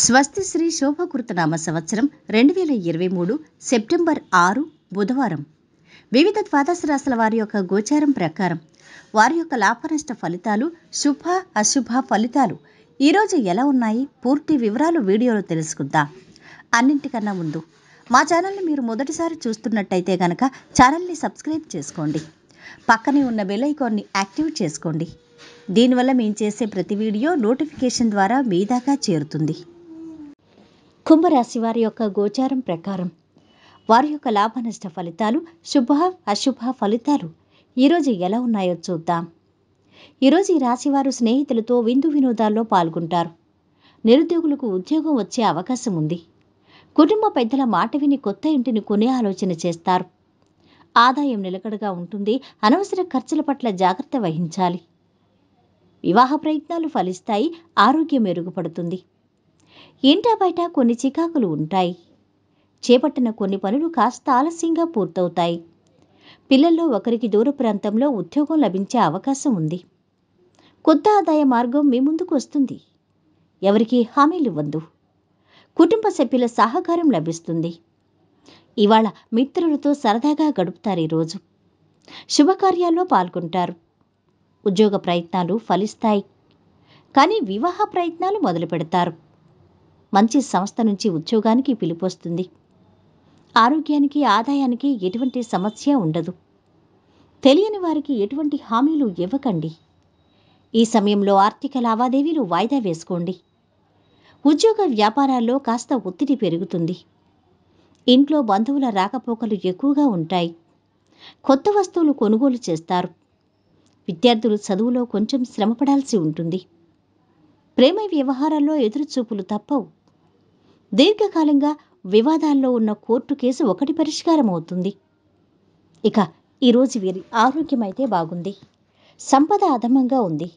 స్వస్తి శ్రీ శోభకృతనామ సంవత్సరం రెండు వేల ఇరవై మూడు సెప్టెంబర్ ఆరు బుధవారం వివిధ ద్వాదశ రాశుల వారి యొక్క గోచారం ప్రకారం వారి యొక్క లాభనష్ట ఫలితాలు శుభ అశుభ ఫలితాలు ఈరోజు ఎలా ఉన్నాయి పూర్తి వివరాలు వీడియోలో తెలుసుకుందాం అన్నింటికన్నా ముందు మా ఛానల్ని మీరు మొదటిసారి చూస్తున్నట్టయితే కనుక ఛానల్ని సబ్స్క్రైబ్ చేసుకోండి పక్కనే ఉన్న బెల్ ఐకాన్ని యాక్టివ్ చేసుకోండి దీనివల్ల మేము చేసే ప్రతి వీడియో నోటిఫికేషన్ ద్వారా మీ దాకా చేరుతుంది కుంభరాశి వారి యొక్క గోచారం ప్రకారం వారి యొక్క లాభ నష్ట ఫలితాలు శుభ అశుభ ఫలితాలు ఈరోజు ఎలా ఉన్నాయో చూద్దాం ఈరోజు ఈ రాశివారు స్నేహితులతో విందు వినోదాల్లో పాల్గొంటారు నిరుద్యోగులకు ఉద్యోగం వచ్చే అవకాశం ఉంది కుటుంబ పెద్దల మాట విని కొత్త ఇంటిని కొనే ఆలోచన చేస్తారు ఆదాయం నిలకడగా ఉంటుంది అనవసర ఖర్చుల పట్ల జాగ్రత్త వహించాలి వివాహ ప్రయత్నాలు ఫలిస్తాయి ఆరోగ్యం మెరుగుపడుతుంది ఇంటా బయట కొన్ని చికాకులు ఉంటాయి చేపట్టిన కొన్ని పనులు కాస్త ఆలస్యంగా పూర్తవుతాయి పిల్లల్లో ఒకరికి దూర ప్రాంతంలో ఉద్యోగం లభించే అవకాశం ఉంది కొత్త ఆదాయ మార్గం మీ ముందుకు వస్తుంది ఎవరికి హామీలు ఇవ్వద్దు కుటుంబ సభ్యుల సహకారం లభిస్తుంది ఇవాళ మిత్రులతో సరదాగా గడుపుతారు ఈరోజు శుభకార్యాల్లో పాల్గొంటారు ఉద్యోగ ప్రయత్నాలు ఫలిస్తాయి కానీ వివాహ ప్రయత్నాలు మొదలు పెడతారు మంచి సంస్థ నుంచి ఉద్యోగానికి పిలుపొస్తుంది ఆరోగ్యానికి ఆదాయానికి ఎటువంటి సమస్య ఉండదు తెలియని వారికి ఎటువంటి హామీలు ఇవ్వకండి ఈ సమయంలో ఆర్థిక లావాదేవీలు వాయిదా వేసుకోండి ఉద్యోగ వ్యాపారాల్లో కాస్త ఒత్తిడి పెరుగుతుంది ఇంట్లో బంధువుల రాకపోకలు ఎక్కువగా ఉంటాయి కొత్త వస్తువులు కొనుగోలు చేస్తారు విద్యార్థులు చదువులో కొంచెం శ్రమపడాల్సి ఉంటుంది ప్రేమ వ్యవహారాల్లో ఎదురుచూపులు తప్పవు దీర్ఘకాలంగా వివాదాల్లో ఉన్న కోర్టు కేసు ఒకటి పరిష్కారం అవుతుంది ఇక ఈరోజు వీరి ఆరోగ్యమైతే బాగుంది సంపద అధమంగా ఉంది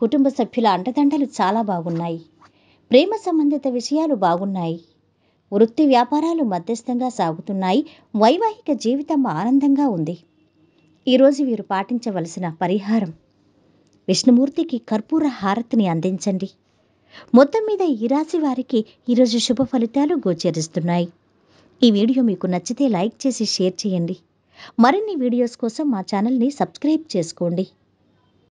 కుటుంబ సభ్యుల అంటదండలు చాలా బాగున్నాయి ప్రేమ సంబంధిత విషయాలు బాగున్నాయి వృత్తి వ్యాపారాలు మధ్యస్థంగా సాగుతున్నాయి వైవాహిక జీవితం ఆనందంగా ఉంది ఈరోజు వీరు పాటించవలసిన పరిహారం విష్ణుమూర్తికి కర్పూర హారతిని అందించండి మొత్తం మీద ఈ రాశి వారికి ఈరోజు శుభ ఫలితాలు గోచరిస్తున్నాయి ఈ వీడియో మీకు నచ్చితే లైక్ చేసి షేర్ చేయండి మరిన్ని వీడియోస్ కోసం మా ఛానల్ని సబ్స్క్రైబ్ చేసుకోండి